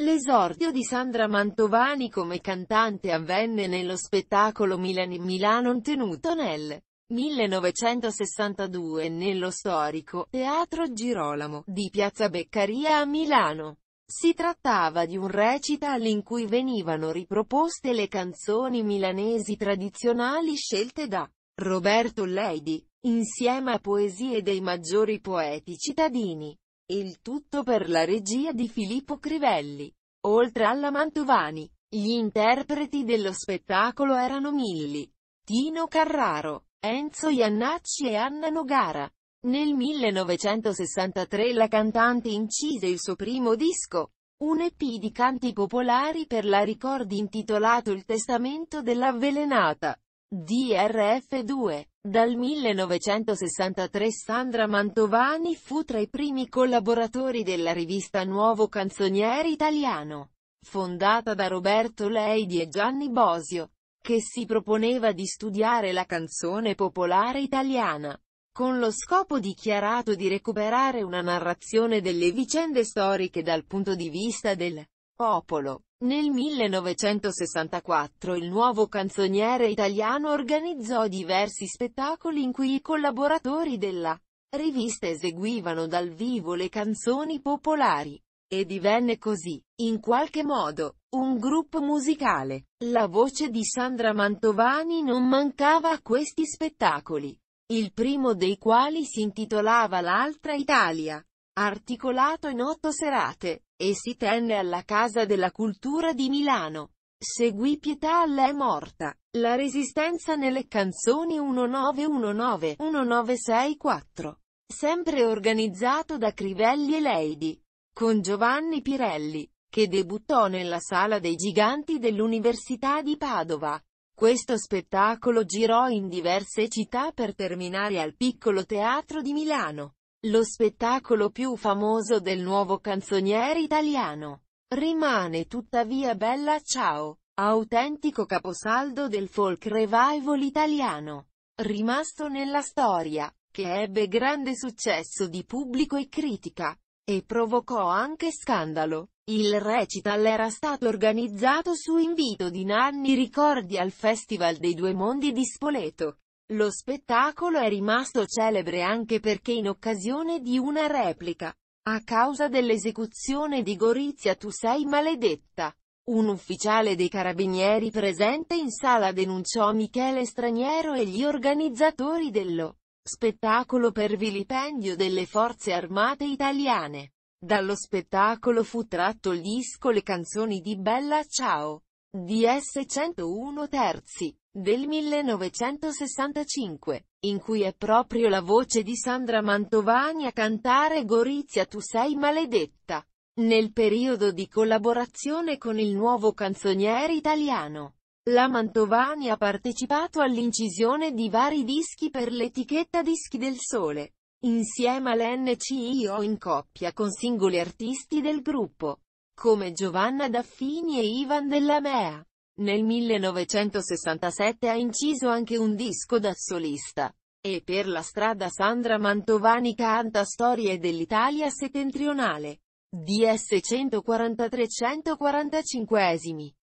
L'esordio di Sandra Mantovani come cantante avvenne nello spettacolo Milan in Milano tenuto nel 1962 nello storico Teatro Girolamo di Piazza Beccaria a Milano. Si trattava di un recital in cui venivano riproposte le canzoni milanesi tradizionali scelte da Roberto Leidi, insieme a poesie dei maggiori poeti cittadini. Il tutto per la regia di Filippo Crivelli. Oltre alla Mantovani, gli interpreti dello spettacolo erano Milli, Tino Carraro, Enzo Iannacci e Anna Nogara. Nel 1963 la cantante incise il suo primo disco, un EP di canti popolari per la Ricordi intitolato Il testamento dell'avvelenata. DRF2 dal 1963 Sandra Mantovani fu tra i primi collaboratori della rivista Nuovo Canzoniere Italiano, fondata da Roberto Leidi e Gianni Bosio, che si proponeva di studiare la canzone popolare italiana, con lo scopo dichiarato di recuperare una narrazione delle vicende storiche dal punto di vista del popolo. Nel 1964 il nuovo canzoniere italiano organizzò diversi spettacoli in cui i collaboratori della rivista eseguivano dal vivo le canzoni popolari. E divenne così, in qualche modo, un gruppo musicale. La voce di Sandra Mantovani non mancava a questi spettacoli, il primo dei quali si intitolava L'altra Italia, articolato in otto serate e si tenne alla Casa della Cultura di Milano. Seguì Pietà alla è morta. La resistenza nelle canzoni 1919, 1964. Sempre organizzato da Crivelli e Leidi. Con Giovanni Pirelli, che debuttò nella Sala dei Giganti dell'Università di Padova. Questo spettacolo girò in diverse città per terminare al Piccolo Teatro di Milano. Lo spettacolo più famoso del nuovo canzoniere italiano. Rimane tuttavia Bella Ciao, autentico caposaldo del folk revival italiano, rimasto nella storia, che ebbe grande successo di pubblico e critica, e provocò anche scandalo. Il recital era stato organizzato su invito di Nanni Ricordi al Festival dei Due Mondi di Spoleto. Lo spettacolo è rimasto celebre anche perché in occasione di una replica, a causa dell'esecuzione di Gorizia tu sei maledetta. Un ufficiale dei carabinieri presente in sala denunciò Michele Straniero e gli organizzatori dello spettacolo per vilipendio delle forze armate italiane. Dallo spettacolo fu tratto il disco Le canzoni di Bella Ciao. DS 101 terzi, del 1965, in cui è proprio la voce di Sandra Mantovani a cantare Gorizia tu sei maledetta. Nel periodo di collaborazione con il nuovo canzoniere italiano, la Mantovani ha partecipato all'incisione di vari dischi per l'etichetta Dischi del Sole, insieme all'NCI o in coppia con singoli artisti del gruppo come Giovanna Daffini e Ivan Della Mea. Nel 1967 ha inciso anche un disco da solista. E per la strada Sandra Mantovani canta storie dell'Italia settentrionale. DS 143-145.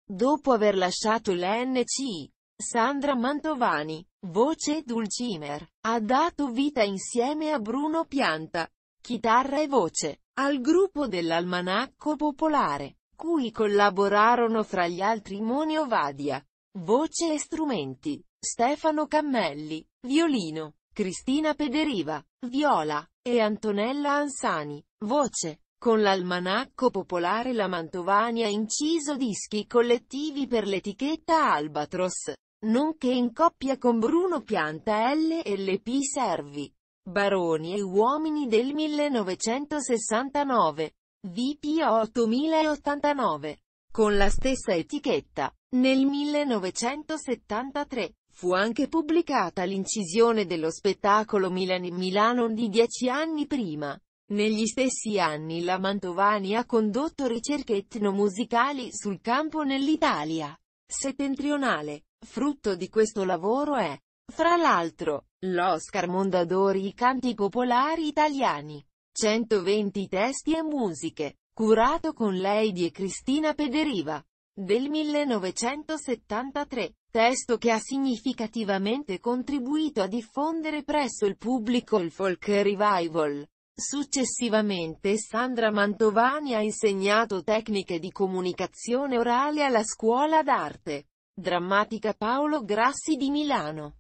Dopo aver lasciato l'NC, Sandra Mantovani, voce Dulcimer, ha dato vita insieme a Bruno Pianta, chitarra e voce, al gruppo dell'Almanacco Popolare, cui collaborarono fra gli altri Monio Vadia, voce e strumenti, Stefano Cammelli, violino, Cristina Pederiva, viola, e Antonella Ansani, voce. Con l'Almanacco Popolare la Mantovani ha inciso dischi collettivi per l'etichetta Albatros, nonché in coppia con Bruno Pianta L e LLP Servi. Baroni e uomini del 1969. VPO 8089. Con la stessa etichetta. Nel 1973, fu anche pubblicata l'incisione dello spettacolo Milan in Milano di dieci anni prima. Negli stessi anni la Mantovani ha condotto ricerche etnomusicali sul campo nell'Italia settentrionale. Frutto di questo lavoro è, fra l'altro, L'Oscar Mondadori I canti popolari italiani. 120 testi e musiche. Curato con Lady e Cristina Pederiva. Del 1973. Testo che ha significativamente contribuito a diffondere presso il pubblico il folk revival. Successivamente Sandra Mantovani ha insegnato tecniche di comunicazione orale alla Scuola d'Arte Drammatica Paolo Grassi di Milano.